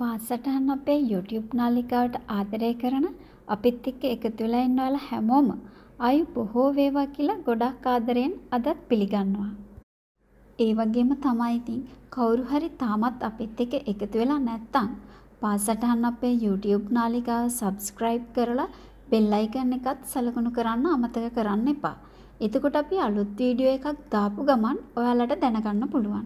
පාසටහන් අපේ YouTube නාලිකාවට ආදරය කරන අපිත් එක්ක එකතු වෙලා ඉන්න ඔයාලා හැමෝම ආයු බොහෝ වේවා කියලා ගොඩක් ආදරයෙන් අදත් පිළිගන්නවා. ඒ වගේම තමයි ඉතින් කවුරු හරි තාමත් අපිත් එක්ක එකතු වෙලා නැත්තම් පාසටහන් අපේ YouTube නාලිකාව subscribe කරලා bell icon එකත් සලකනු කරන්න අමතක කරන්න එපා. එතකොට අපි අලුත් වීඩියෝ එකක් දාපු ගමන් ඔයාලට දැනගන්න පුළුවන්.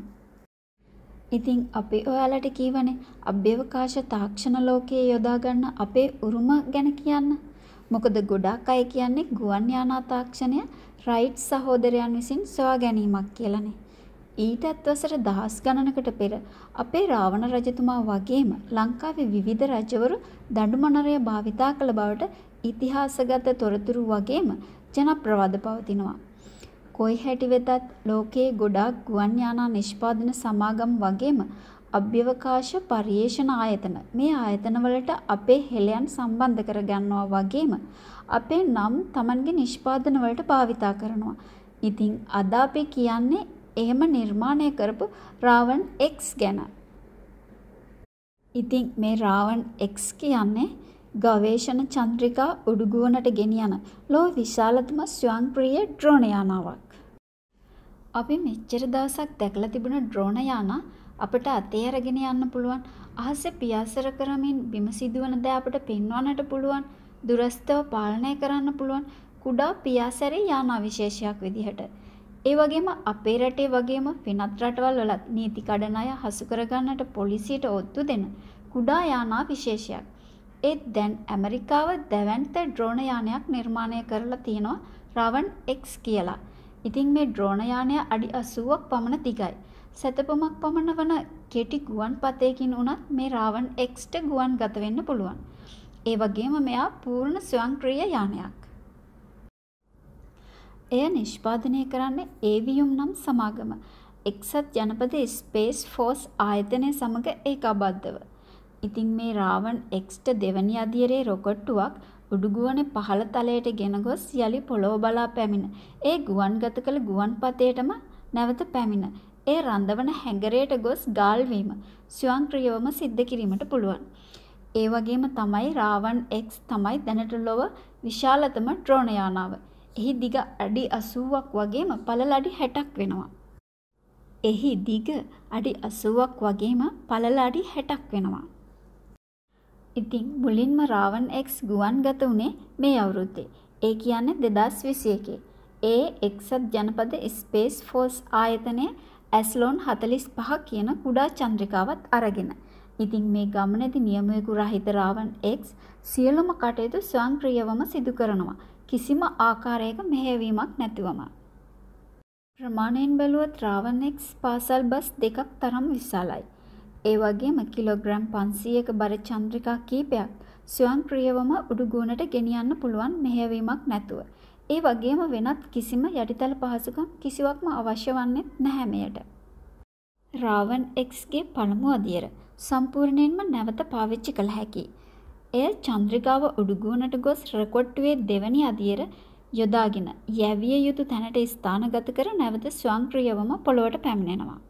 ඉතින් අපි ඔයාලට කීවනේ අභ්‍යවකාශ තාක්ෂණ ලෝකයේ යොදා ගන්න අපේ උරුම ගැන කියන්න. මොකද ගොඩාක් අය කියන්නේ ගුවන් යානා තාක්ෂණය රයිට් සහෝදරයන් විසින් සොයා ගැනීමක් කියලානේ. ඊටත් වසර දහස් ගණනකට පෙර අපේ රාවණ රජතුමා වගේම ලංකාවේ විවිධ රජවරු දඬුමනරය භාවිතා කළ බවට ඉතිහාසගත තොරතුරු වගේම ජනප්‍රවාද පවතිනවා. කොයි හැටි වෙතත් ලෝකයේ ගොඩාක් ගුවන් යානා නිෂ්පාදන සමාගම් වගේම අභ්‍යවකාශ පර්යේෂණ ආයතන මේ ආයතන වලට අපේ හෙළයන් සම්බන්ධ කර ගන්නවා වගේම අපේ නම් Tamanගේ නිෂ්පාදන වලට භාවිතා කරනවා. ඉතින් අද අපි කියන්නේ එහෙම නිර්මාණය කරපු රාවන් X ගැන. ඉතින් මේ රාවන් X කියන්නේ ගවේෂණ චන්ද්‍රිකා උඩුගුවනට ගෙනියන ලෝ විශාලතම ස්වයංක්‍රීය ඩ්‍රෝණ යානාවක්. අපි මෙච්චර දවසක් දැකලා තිබුණ ඩ්‍රෝන යානා අපිට අතේ අරගෙන යන්න පුළුවන් අහසේ පියාසර කරමින් බිම සිදුවන දෑ අපට පෙන්වන්නට පුළුවන් දුරස්තව පාලනය කරන්න පුළුවන් කුඩා පියාසරේ යානා විශේෂයක් විදිහට ඒ වගේම අපේ රටේ වගේම වෙනත් රටවල් වලත් නීති කඩන අය හසු කරගන්නට පොලිසියට ඔත්තු දෙන කුඩා යානා විශේෂයක් ඒත් දැන් ඇමරිකාව දැවැන්ත ඩ්‍රෝන යානයක් නිර්මාණය කරලා තියෙනවා රවන් X කියලා ඉතින් මේ ඩ්‍රෝන යානය අඩි 80ක් පමණ දිගයි. සැතපොමක් පමණ වන කෙටි ගුවන් පතයකින් උනත් මේ රාවන් X-ට ගුවන් ගත වෙන්න පුළුවන්. ඒ වගේම මෙයා පූර්ණ ස්වයංක්‍රීය යානයක්. එය නිෂ්පාදනය කරන්නේ AVIUM නම් සමාගම. එක්සත් ජනපද ස්පේස් ෆෝස් ආයතනය සමඟ ඒකාබද්ධව. ඉතින් මේ රාවන් X-ට දෙවැනි අදියරේ රොකට්ටුවක් උඩුගුවනේ පහළ තලයට ගෙන ගොස් යළි පොළොව බලා පැමිණ. ඒ ගුවන්ගත කළ ගුවන්පතේටම නැවත පැමිණ. ඒ රඳවන හැඟරයට ගොස් ගාල් වීම ස්වයංක්‍රීයවම සිද්ධ කිරීමට පුළුවන්. ඒ වගේම තමයි රාවන් X තමයි දැනට ලොව විශාලතම ඩ්‍රෝන යානාව. එහි දිග අඩි 80ක් වගේම පළල අඩි 60ක් වෙනවා. එහි දිග අඩි 80ක් වගේම පළල අඩි 60ක් වෙනවා. ඉතින් මුලින්ම රාවන් එක්ස් ගුවන් ගත වුණේ මේ අවුරුද්දේ. ඒ කියන්නේ දෙදස් විසි එකේ. ඒ එක්සත් ජනපද ස්පේස් ෆෝස් ආයතනය ඇස්ලෝන් හතලිස් පහ කියන කුඩා චන්ද්‍රිකාවත් අරගෙන. ඉතින් මේ ගමනැති නියමයකු රහිත රාවන් එක්ස් සියලුම කටයුතු ස්වංක්‍රියවම සිදු කරනවා. කිසිම ආකාරයක මෙහෙවීමක් නැතිවම. ප්‍රමාණයෙන් බැලුවත් රාවන් එක්ස් පාසල් බස් දෙකක් තරම් විශාලයි. ඒ වගේම කිලෝග්‍රෑම් 500ක බර චන්ද්‍රිකා කීපයක් ස්වයංක්‍රීයවම උඩුගුණට ගෙනියන්න පුළුවන් මෙහෙයවීමක් නැතුව. ඒ වගේම වෙනත් කිසිම යටිතල පහසුකම් කිසිවක්ම අවශ්‍ය වන්නේ නැහැ මෙයට. රාවන් X ගේ පළමු අදියර සම්පූර්ණයෙන්ම නැවත පාවිච්චි කළ හැකි. එය චන්ද්‍රිකාව උඩුගුණට ගොස් රෙකොට්ටුවේ දෙවැනි අදියර යොදාගෙන යැවිය යුතු තැනට ස්ථානගත කර නැවත ස්වයංක්‍රීයවම පොළොවට පැමිණෙනවා.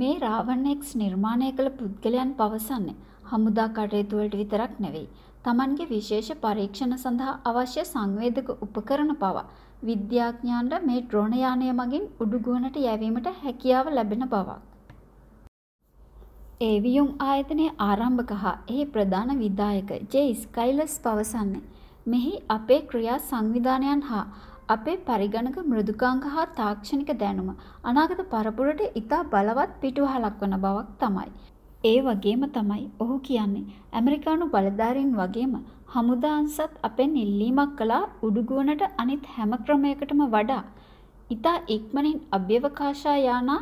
මේ රාවන් එක්ස් නිර්මාණය කළ පුද්ගලයන් පවසන්නේ හමුදා කටයුතුවලට විතරක් නෙවෙයි. Tamanගේ විශේෂ පරීක්ෂණ සඳහා අවශ්‍ය සංවේදක උපකරණ පවා විද්‍යාඥයන්ට මේ ඩ්‍රෝන යානය මගින් උඩුගුවනට යැවීමට හැකියාව ලැබෙන බවක්. ඒවියුම් ආයතනයේ ආරම්භක හා එහි ප්‍රධාන විධායක ජේ ස්කයිලස් පවසන්නේ මෙහි අපේ ක්‍රියා සංවිධානයන් හා අපේ පරිගණක මෘදුකාංග හා තාක්ෂණික දැනුම අනාගත පරපුරට ඉතා බලවත් පිටුවහලක් වන බවක් තමයි. ඒ වගේම තමයි ඔහු කියන්නේ ඇමරිකානු බලධාරීන් වගේම හමුදාන්සත් අපෙන් ඉල්ලීමක් කළා උඩුගුවනට අනිත් හැම ක්‍රමයකටම වඩා. ඉතා ඉක්මනින් අභ්‍යවකාශා යානා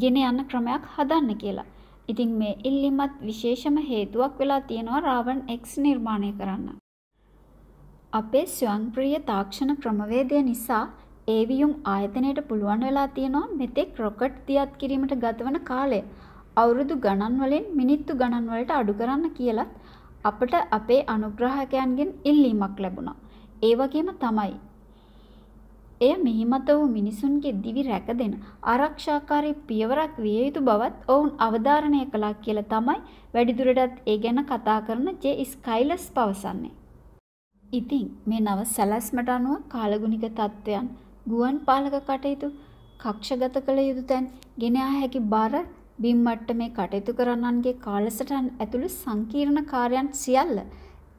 ගෙන යන්න ක්‍රමයක් හදන්න කියලා. ඉතින් මේ ඉල්ලිමත් විශේෂම හේතුවක් වෙලා තියෙනවා රාවන් එක්ස් නිර්මාණය කරන්න. අපේ ස්වයංක්‍රීය තාක්ෂණ ක්‍රමවේදය නිසා ඒවියුම් ආයතනයට පුළුවන් වෙලා තියෙනවා මෙතෙක් රොකට් දියත් කිරීමට ගතවන කාලය අවුරුදු ගණන් වලින් මිනිත්තු ගණන් වලට අඩු කරන්න කියලත් අපට අපේ අනුග්‍රහකයන්ගෙන් ඉල්ලීමක් ලැබුණා. ඒ වගේම තමයි එය මෙහිමත වූ මිනිසුන්ගේ දිවි රැකදෙන ආරක්ෂාකාරී පියවරක් විය යුතු බවත් ඔවුන් අවධාරණය කළා කියලා තමයි වැඩිදුරටත් ඒ ගැන කතා කරන ජේ ස්කයිලස් පවසන්නේ. ඉතින් මේ නව සැලැස්මට අනුව කාලගුණික තත්ත්වයන් ගුවන් පාලක කටයුතු කක්ෂගත කළ යුතු තැන් ගෙන ආ හැකි බර බිම් මට්ටමේ කටයුතු කරන්නන්ගේ කාලසටහන් ඇතුළු සංකීර්ණ කාර්යයන් සියල්ල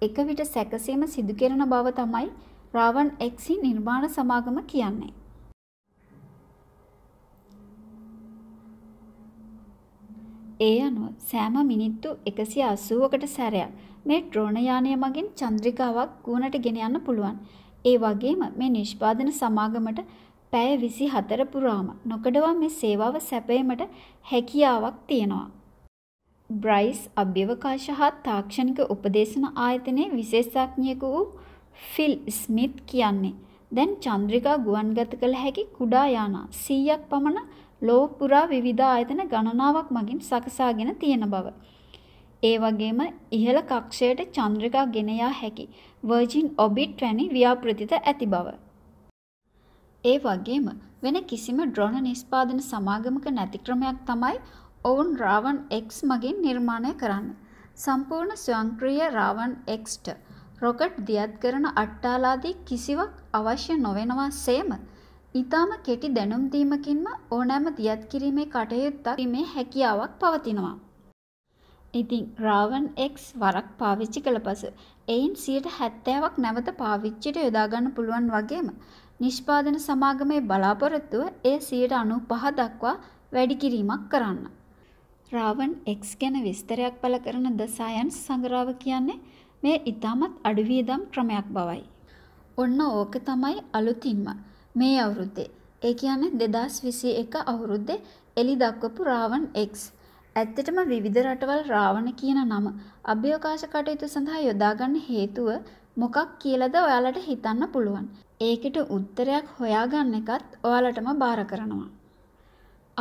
එක විට සැකසීම සිදු කරන බව තමයි රාවන් එක්සි නිර්මාණ සමාගම කියන්නේ. ඒ අනුව සෑම මිනිත්තු 180කට සැරයක් මේ ඩ්‍රෝන යානය මගින් චන්ද්‍රිකාවක් ගුණට ගෙන යන්න පුළුවන්. ඒ වගේම මේ නිෂ්පාදන සමාගමට පැය 24 පුරාම නොකඩවා මේ සේවාව සැපයීමට හැකියාවක් තියෙනවා. බ්‍රයිස් අභ්‍යවකාශ හා තාක්ෂණික උපදේශන ආයතනයේ විශේෂඥයෙකු වූ ෆිල් ස්මිත් කියන්නේ දැන් චන්ද්‍රිකා ගුවන්ගත කළ හැකි කුඩා යානා 100ක් පමණ ලෝව පුරා විවිධ ආයතන ගණනාවක් මගින් සකසාගෙන තියෙන බව. ඒ වගේම ඉහළ කක්ෂයට චන්ද්‍රිකා ගෙන යා හැකි වර්ජින් ඔබිට් වැනි ව්‍යාපෘතිත ඇති බව. ඒ වගේම වෙන කිසිම ඩ්‍රෝන නිෂ්පාදන සමාගමක නැති ක්‍රමයක් තමයි ඔවුන් රාවන් X මගින් නිර්මාණය කරන්න. සම්පූර්ණ ස්වයංක්‍රීය රාවන් Xට රොකට් දියත් කරන අට්ටාලාදී කිසිවක් අවශ්‍ය නොවෙනවා සේම ඉතාම කෙටි දැනුම් දීමකින්ම ඕනෑම දියත් කිරීමේ කටයුත්තක් මේ හැකියාවක් පවතිනවා. ඉතිං රාවන් X වරක් පාවිච්චි කළ පසු එයින් සියට හැත්තෑවක් නැවත පාවිච්චිට යොදාගන්න පුළුවන් වගේම නිෂ්පාදන සමාගමේ බලාපොරොත්තුව ඒ සියට අනු පහ දක්වා වැඩිකිරීමක් කරන්න. රාවන් X ගැන විස්තරයක් පල කරන දසායන්ස් සඟරාව කියන්නේ මේ ඉතාමත් අඩුවියදම් ක්‍රමයක් බවයි. ඔන්න ඕක තමයි අලුතින්ම මේ අවුරුද්දේ. ඒ කියන්නේ 2021 අවුරුද්දේ එලි දක්වපු රාවන් X. ඇත්තටම විවිධ රටවල් රාවණ කියන නම අභ්‍යවකාශ කටයුතු සඳහා යොදාගන්න හේතුව මොකක් කියලාද ඔයාලට හිතන්න පුළුවන්. ඒකට උත්තරයක් හොයාගන්න එකත් ඔයාලටම බාර කරනවා.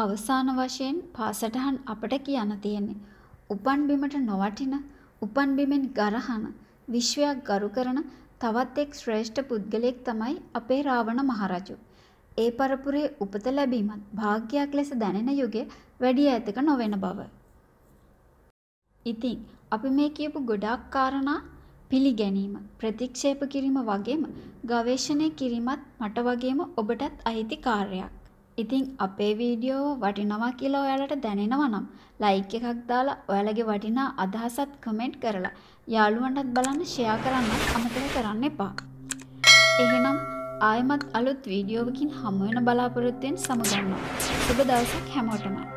අවසාන වශයෙන් පාසටහන් අපට කියන්න තියෙන්නේ උපන් බිමට නොවටින උපන් බිමෙන් ගරහන විශ්වයක් ගරු කරන තවත් එක් ශ්‍රේෂ්ඨ පුද්ගලයෙක් තමයි අපේ රාවණ මහරජු. ඒ පරපුරේ උපත ලැබීමත් භාග්‍යයක් ලෙස දැනෙන යුගය වැඩි ඈතක නොවන බව. ඉතින් අපි මේ කියපු ගොඩාක් කාරණා පිළිගැනීම ප්‍රතික්ෂේප කිරීම වගේම ගවේෂණය කිරීමත් මට වගේම ඔබටත් අයිති කාර්යයක්. ඉතින් අපේ වීඩියෝ වටිනවා කියලා ඔයාලට දැනෙනවා නම් ලයික් එකක් දාලා ඔයාලගේ වටිනා අදහසත් කමෙන්ට් කරලා යාළුවන්ටත් බලන්න ෂෙයා කරන්න අමතක කරන්න එපා. එහෙනම් ආයමත් අලුත් වීඩියෝවකින් හමුවෙන බලාපොරොත්තුවෙන් සමුගන්නවා. සුබ දවසක් හැමෝටම.